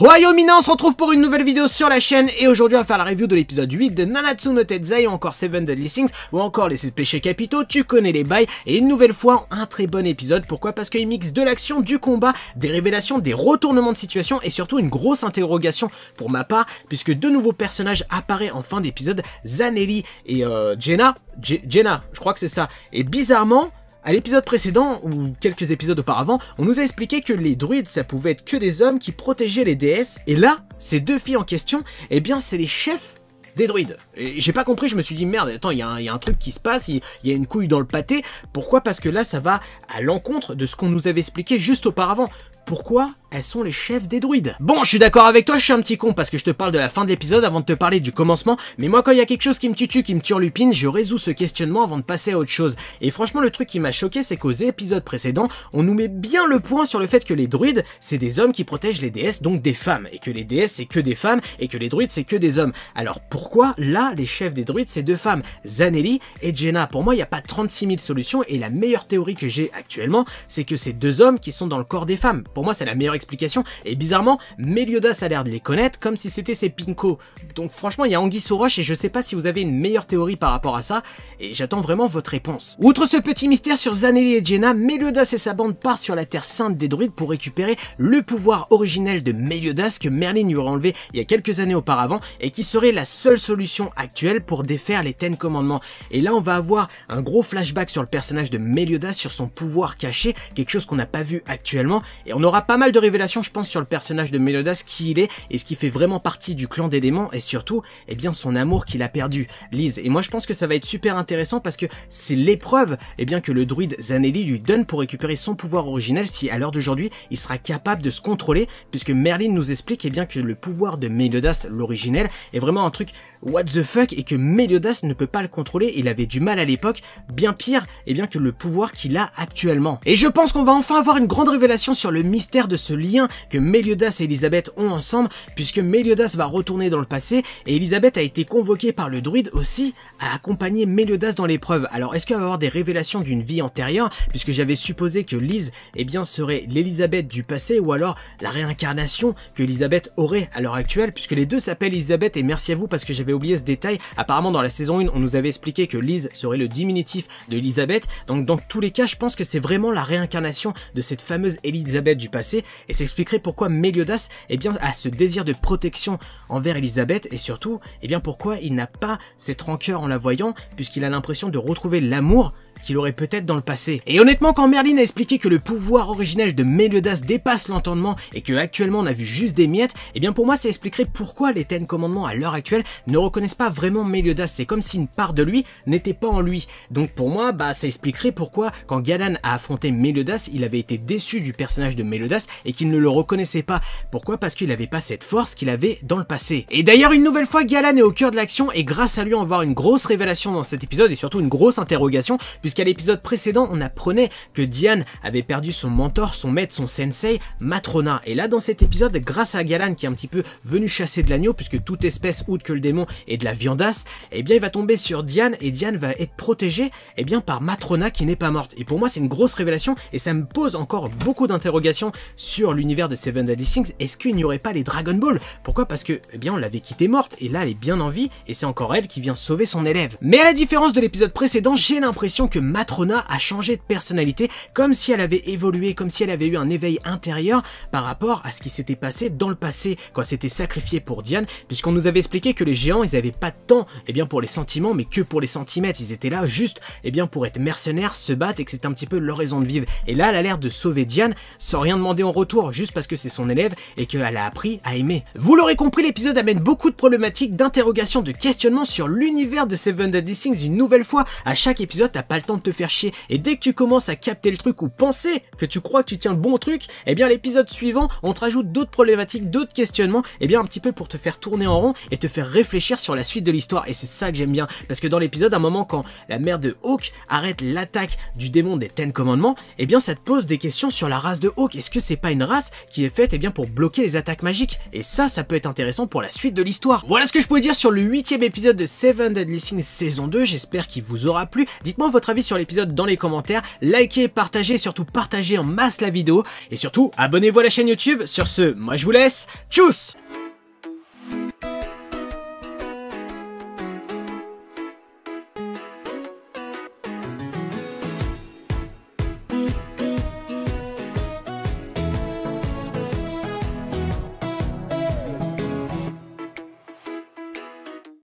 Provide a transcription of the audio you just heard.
Royaume Mina, on se retrouve pour une nouvelle vidéo sur la chaîne et aujourd'hui on va faire la review de l'épisode 8 de Nanatsu no Tetsai ou encore Seven Deadly Things ou encore les 7 péchés capitaux, tu connais les bails et une nouvelle fois un très bon épisode, pourquoi Parce qu'il mixe de l'action, du combat, des révélations, des retournements de situation et surtout une grosse interrogation pour ma part puisque deux nouveaux personnages apparaissent en fin d'épisode, Zanelli et euh, Jenna, Jenna je crois que c'est ça, et bizarrement à l'épisode précédent, ou quelques épisodes auparavant, on nous a expliqué que les druides ça pouvait être que des hommes qui protégeaient les déesses, et là, ces deux filles en question, eh bien c'est les chefs des druides. Et J'ai pas compris, je me suis dit merde, attends, il y, a un truc qui se passe, il y, a une couille dans le pâté. Pourquoi Parce que là, ça va à l'encontre de ce qu'on nous avait expliqué juste auparavant pourquoi elles sont les chefs des druides. Bon, je suis d'accord avec toi, je suis un petit con parce que je te parle de la fin de l'épisode avant de te parler du commencement, mais moi quand il y a quelque chose qui me tutue, qui me turlupine, je résous ce questionnement avant de passer à autre chose. Et franchement, le truc qui m'a choqué, c'est qu'aux épisodes précédents, on nous met bien le point sur le fait que les druides, c'est des hommes qui protègent les déesses, donc des femmes, et que les déesses, c'est que des femmes, et que les druides, c'est que des hommes. Alors pourquoi, là, les chefs des druides, c'est deux femmes, Zanelli et Jenna Pour moi, il n'y a pas 36 000 solutions, et la meilleure théorie que j'ai actuellement, c'est que c'est deux hommes qui sont dans le corps des femmes. Pour moi, c'est la meilleure explication. Et bizarrement, Meliodas a l'air de les connaître comme si c'était ses Pinko. Donc franchement, il y a Anguille roche et je sais pas si vous avez une meilleure théorie par rapport à ça. Et j'attends vraiment votre réponse. Outre ce petit mystère sur Zanelli et Jenna, Meliodas et sa bande partent sur la Terre Sainte des druides pour récupérer le pouvoir originel de Meliodas que Merlin lui aurait enlevé il y a quelques années auparavant et qui serait la seule solution actuelle pour défaire les Ten Commandements. Et là, on va avoir un gros flashback sur le personnage de Meliodas, sur son pouvoir caché, quelque chose qu'on n'a pas vu actuellement. Et on on aura pas mal de révélations, je pense, sur le personnage de Meliodas, qui il est, et ce qui fait vraiment partie du clan des démons, et surtout, eh bien, son amour qu'il a perdu, Lise. Et moi, je pense que ça va être super intéressant parce que c'est l'épreuve, eh bien, que le druide Zanelli lui donne pour récupérer son pouvoir originel si, à l'heure d'aujourd'hui, il sera capable de se contrôler, puisque Merlin nous explique, eh bien, que le pouvoir de Meliodas, l'originel, est vraiment un truc what the fuck, et que Meliodas ne peut pas le contrôler, il avait du mal à l'époque, bien pire, eh bien, que le pouvoir qu'il a actuellement. Et je pense qu'on va enfin avoir une grande révélation sur le mystère de ce lien que Meliodas et Elisabeth ont ensemble, puisque Meliodas va retourner dans le passé, et Elisabeth a été convoquée par le druide aussi à accompagner Meliodas dans l'épreuve. Alors est-ce qu'il va avoir des révélations d'une vie antérieure, puisque j'avais supposé que Lise eh bien, serait l'Elisabeth du passé, ou alors la réincarnation que Elisabeth aurait à l'heure actuelle, puisque les deux s'appellent Elisabeth, et merci à vous parce que j'avais oublié ce détail, apparemment dans la saison 1, on nous avait expliqué que Lise serait le diminutif de Elisabeth, donc dans tous les cas, je pense que c'est vraiment la réincarnation de cette fameuse Elisabeth passé et s'expliquerait pourquoi Meliodas eh bien, a ce désir de protection envers Elisabeth et surtout eh bien, pourquoi il n'a pas cette rancœur en la voyant puisqu'il a l'impression de retrouver l'amour qu'il aurait peut-être dans le passé. Et honnêtement, quand Merlin a expliqué que le pouvoir originel de Meliodas dépasse l'entendement et que actuellement on a vu juste des miettes, eh bien pour moi ça expliquerait pourquoi les Ten Commandements à l'heure actuelle ne reconnaissent pas vraiment Meliodas. C'est comme si une part de lui n'était pas en lui. Donc pour moi, bah ça expliquerait pourquoi quand Galan a affronté Meliodas, il avait été déçu du personnage de Meliodas et qu'il ne le reconnaissait pas. Pourquoi Parce qu'il n'avait pas cette force qu'il avait dans le passé. Et d'ailleurs, une nouvelle fois, Galan est au cœur de l'action et grâce à lui, on va avoir une grosse révélation dans cet épisode et surtout une grosse interrogation puisqu'à l'épisode précédent, on apprenait que Diane avait perdu son mentor, son maître, son sensei, Matrona. Et là, dans cet épisode, grâce à Galan qui est un petit peu venu chasser de l'agneau, puisque toute espèce, outre que le démon, est de la viandasse, eh bien, il va tomber sur Diane et Diane va être protégée, eh bien, par Matrona qui n'est pas morte. Et pour moi, c'est une grosse révélation et ça me pose encore beaucoup d'interrogations sur l'univers de Seven Deadly Things. Est-ce qu'il n'y aurait pas les Dragon Ball Pourquoi Parce que, eh bien, on l'avait quittée morte et là, elle est bien en vie et c'est encore elle qui vient sauver son élève. Mais à la différence de l'épisode précédent, j'ai l'impression que Matrona a changé de personnalité, comme si elle avait évolué, comme si elle avait eu un éveil intérieur par rapport à ce qui s'était passé dans le passé, quand c'était sacrifié pour Diane, puisqu'on nous avait expliqué que les géants, ils n'avaient pas de temps et eh bien, pour les sentiments, mais que pour les centimètres, ils étaient là juste et eh bien, pour être mercenaires, se battre, et que c'était un petit peu leur raison de vivre. Et là, elle a l'air de sauver Diane sans rien demander en retour, juste parce que c'est son élève et qu'elle a appris à aimer. Vous l'aurez compris, l'épisode amène beaucoup de problématiques, d'interrogations, de questionnements sur l'univers de Seven Deadly Things une nouvelle fois. À chaque épisode, t'as pas le temps de te faire chier. Et dès que tu commences à capter le truc ou penser que tu crois que tu tiens le bon truc, et eh bien l'épisode suivant, on te rajoute d'autres problématiques, d'autres questionnements, et eh bien un petit peu pour te faire tourner en rond et te faire réfléchir sur la suite de l'histoire. Et c'est ça que j'aime bien, parce que dans l'épisode, à un moment quand la mère de Hawk arrête l'attaque du démon des Ten Commandements, et eh bien ça te pose des questions sur la race de Hawk. Est-ce que c'est pas une race qui est faite eh bien pour bloquer les attaques magiques Et ça, ça peut être intéressant pour la suite de l'histoire. Voilà ce que je pouvais dire sur le huitième épisode de Seven Deadly Sins saison 2. J'espère qu'il vous aura plu. Dites-moi votre avis sur l'épisode dans les commentaires, likez, partagez, surtout partagez en masse la vidéo, et surtout abonnez-vous à la chaîne YouTube. Sur ce, moi je vous laisse, tchuss